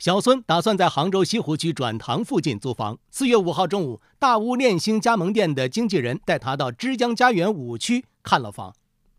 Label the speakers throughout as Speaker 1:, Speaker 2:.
Speaker 1: 小孙打算在杭州西湖区转塘附近租房。四月五号中午，大屋恋星加盟店的经纪人带他到之江家园五区看了房，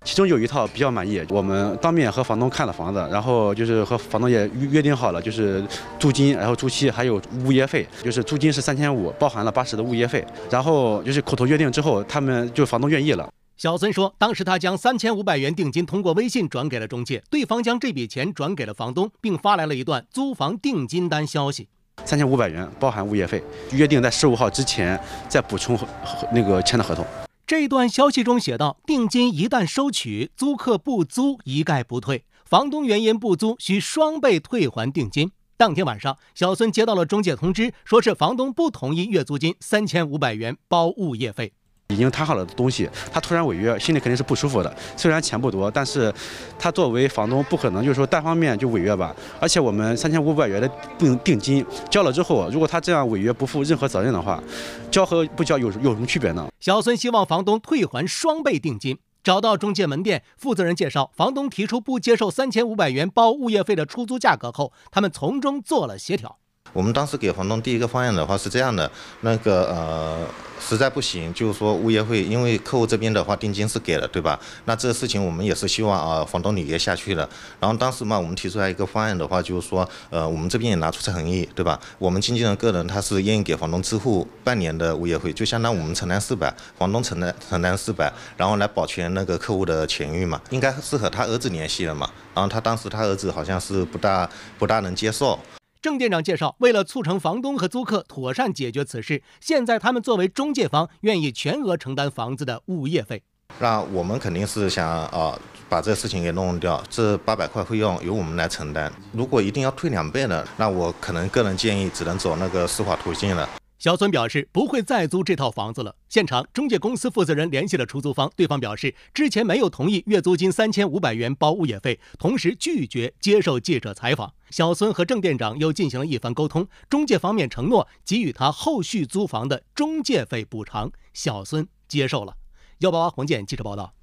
Speaker 2: 其中有一套比较满意。我们当面和房东看了房子，然后就是和房东也约定好了，就是租金、然后租期还有物业费，就是租金是三千五，包含了八十的物业费。然后就是口头约定之后，他们就房东愿意了。小孙说，当时他
Speaker 3: 将
Speaker 1: 三千五百元定金通过微信转给了中介，对方将这笔钱转给了房东，并发来了
Speaker 2: 一段租房定金单消息。三千五百元包含物业费，约定在十五号之前再补充和那个签的合同。这段消息中写道：定金一旦
Speaker 1: 收取，租客不租一概不退；房东原因不租，需双倍退还定金。当天晚上，小孙接到了中介通知，说是房东不同意月租金三千五百元
Speaker 2: 包物业费。已经谈好了的东西，他突然违约，心里肯定是不舒服的。虽然钱不多，但是他作为房东，不可能就是说单方面就违约吧。而且我们三千五百元的定定金交了之后，如果他这样违约不负任何责任的话，交和不交有有什么区别呢？
Speaker 1: 小孙希望房东退还双倍定金。找到中介门店负责人介绍，房东提出不接受三千五百元包物业费的出租价格后，他们从中做了协调。
Speaker 3: 我们当时给房东第一个方案的话是这样的，那个呃实在不行，就是说物业费，因为客户这边的话定金是给了，对吧？那这个事情我们也是希望啊房东履约下去了。然后当时嘛我们提出来一个方案的话，就是说呃我们这边也拿出诚意，对吧？我们经纪人个人他是愿意给房东支付半年的物业费，就相当于我们承担四百，房东承担承担四百，然后来保全那个客户的权益嘛。应该是和他儿子联系了嘛，然后他当时他儿子好像是不大不大能接受。郑店长介绍，为了促成房东和租客妥善解决此事，现
Speaker 1: 在他们作为中介方愿意全额承担房子的物业费。
Speaker 3: 那我们肯定是想啊，把这事情给弄掉，这八百块费用由我们来承担。如果一定要退两倍呢，那我可能个人建议只能走那个司法途径了。小孙表示不
Speaker 1: 会再租这套房子了。现场中介公司负责人联系了出租方，对方表示之前没有同意月租金三千五百元包物业费，同时拒绝接受记者采访。小孙和郑店长又进行了一番沟通，中介方面承诺给予他后续租房的中介费补偿，小孙接受了。幺八八红箭记者报道。